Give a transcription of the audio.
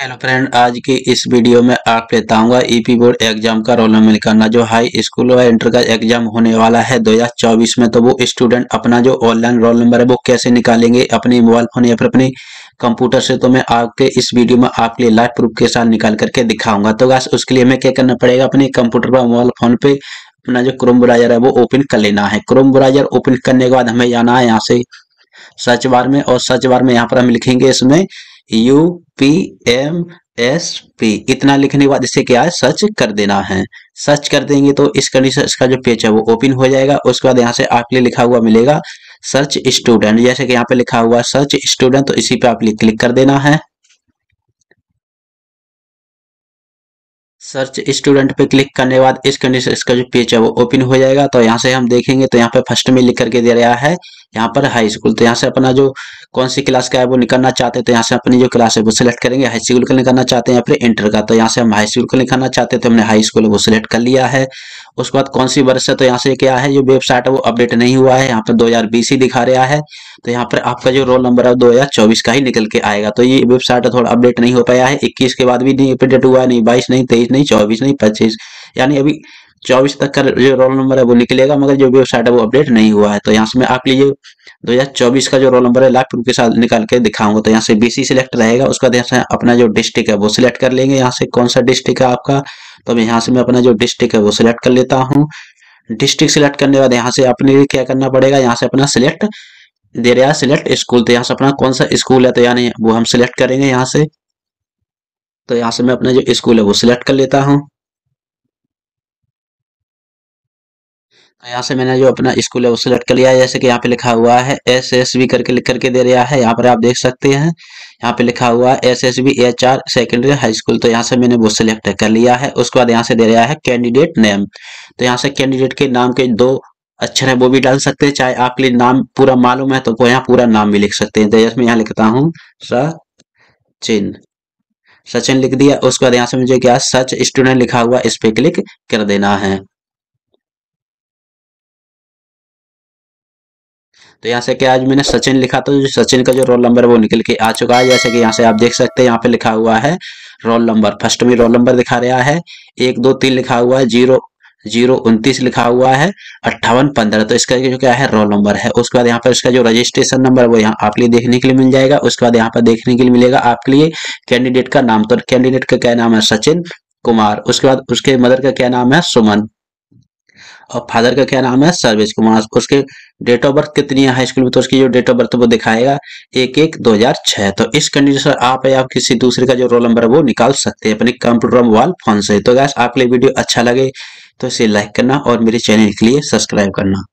hello friend आज की इस वीडियो में आप बताऊंगा ईपी बोर्ड एग्जाम का रोल नंबर करना जो हाई स्कूल व इंटर का एग्जाम होने वाला है 2024 में तो वो स्टूडेंट अपना जो ऑनलाइन रोल नंबर है वो कैसे निकालेंगे अपने मोबाइल फोन या फिर अपने कंप्यूटर से तो मैं आपके इस वीडियो में आपके लिए लाइव प्रूफ के साथ निकाल करके दिखाऊंगा तो बस उसके लिए हमें क्या करना पड़ेगा अपने कंप्यूटर पर मोबाइल फोन पे अपना जो क्रोम ब्राउजर है वो ओपन कर लेना है क्रोम ब्राउजर ओपन करने के बाद हमें जाना है यहाँ से सर्च बार में और सर्च बार में यहाँ पर हम लिखेंगे इसमें U P M S P इतना लिखने के बाद इसे क्या है सर्च कर देना है सर्च कर देंगे तो इस कंडीशन इसका जो पेज है वो ओपन हो जाएगा उसके बाद यहाँ से आपके लिए लिखा हुआ मिलेगा सर्च स्टूडेंट जैसे कि यहाँ पे लिखा हुआ सर्च स्टूडेंट तो इसी पे आप क्लिक कर देना है सर्च स्टूडेंट पे क्लिक करने के बाद इस कंडीशन इसका जो पेज है वो ओपन हो जाएगा तो यहाँ से हम देखेंगे तो यहाँ पे फर्स्ट में लिख करके दे रहा है यहाँ पर हाई स्कूल तो यहाँ से अपना जो कौन सी क्लास का है वो निकालना चाहते हैं तो यहाँ से अपनी जो क्लास है वो सिलेक्ट करेंगे हाई स्कूल का निकालना चाहते हैं या फिर इंटर का तो यहाँ से हम हाई स्कूल का निकालना चाहते हैं तो हमने हाई स्कूल वो सिलेक्ट कर लिया है उसके बाद कौन सी वर्ष है तो यहाँ से क्या है जो वेबसाइट है वो अपडेट नहीं हुआ है यहाँ पर दो ही दिखा रहा है तो यहाँ पर आपका जो रोल नंबर है दो का ही निकल के आएगा तो ये वेबसाइट थोड़ा अपडेट नहीं हो पाया है इक्कीस के बाद भी नहीं अपडेट हुआ है नहीं बाईस नहीं तेईस नहीं चौबीस नहीं पच्चीस यानी अभी चौबीस तक का जो रोल नंबर है वो निकलेगा मगर जो वेबसाइट है वो अपडेट नहीं हुआ है तो यहाँ से मैं आप लीजिए 2024 का जो रोल नंबर है लाख के साथ निकाल के दिखाऊंगा तो यहाँ से बीसी सिलेक्ट रहेगा उसके बाद यहाँ से अपना जो डिस्ट्रिक्ट है वो सिलेक्ट कर लेंगे यहाँ से कौन सा डिस्ट्रिक्ट है आपका तो यहाँ से मैं अपना जो डिस्ट्रिक्ट है वो सिलेक्ट कर लेता हूँ डिस्ट्रिक्ट सिलेक्ट करने के बाद यहाँ से अपने क्या करना पड़ेगा यहाँ से अपना सिलेक्ट दे रहा सिलेक्ट स्कूल तो यहाँ से अपना कौन सा स्कूल है तो यानी वो हम सिलेक्ट करेंगे यहाँ से तो यहाँ से मैं अपना जो स्कूल है वो सिलेक्ट कर लेता हूँ यहाँ से मैंने जो अपना स्कूल है वो सिलेक्ट कर लिया है जैसे कि यहाँ पे लिखा हुआ है एस एस बी करके लिख करके दे रहा है यहाँ पर आप देख सकते हैं यहाँ पे लिखा हुआ है S S B H R secondary high school तो यहाँ से मैंने वो सिलेक्ट कर लिया है उसके बाद यहाँ से दे रहा है कैंडिडेट नेम तो यहाँ से कैंडिडेट के नाम के दो अक्षर है वो भी डाल सकते हैं चाहे आपके लिए नाम पूरा मालूम है तो वो यहाँ पूरा नाम भी लिख सकते हैं तो जैसे मैं यहाँ लिखता हूँ सचिन सचिन लिख दिया उसके बाद यहाँ से मुझे क्या सच स्टूडेंट लिखा हुआ इस पे क्लिक कर देना है तो यहाँ से क्या आज मैंने सचिन लिखा था तो जो सचिन का जो रोल नंबर है वो निकल के आ चुका है जैसे कि यहाँ से आप देख सकते हैं यहाँ पे लिखा हुआ है रोल नंबर फर्स्ट में रोल नंबर दिखा रहा है एक दो तीन लिखा हुआ है जीरो जीरो उन्तीस लिखा हुआ है अट्ठावन पंद्रह तो इसका जो क्या है रोल नंबर है उसके बाद यहाँ पर इसका जो रजिस्ट्रेशन नंबर वो यहाँ आपके लिए देखने के लिए मिल जाएगा उसके बाद यहाँ पर देखने के लिए मिलेगा आपके लिए कैंडिडेट का नाम तो कैंडिडेट का क्या नाम है सचिन कुमार उसके बाद उसके मदर का क्या नाम है सुमन और फादर का क्या नाम है सर्वेश कुमार उसके डेट ऑफ बर्थ कितनी है हाई स्कूल में तो उसकी जो डेट ऑफ बर्थ वो दिखाएगा एक एक दो हजार छह तो इस कंडीशन से आप या किसी दूसरे का जो रोल नंबर है वो निकाल सकते हैं अपने कंप्यूटर मोबाइल फोन से तो गैस आपके लिए वीडियो अच्छा लगे तो इसे लाइक करना और मेरे चैनल के लिए सब्सक्राइब करना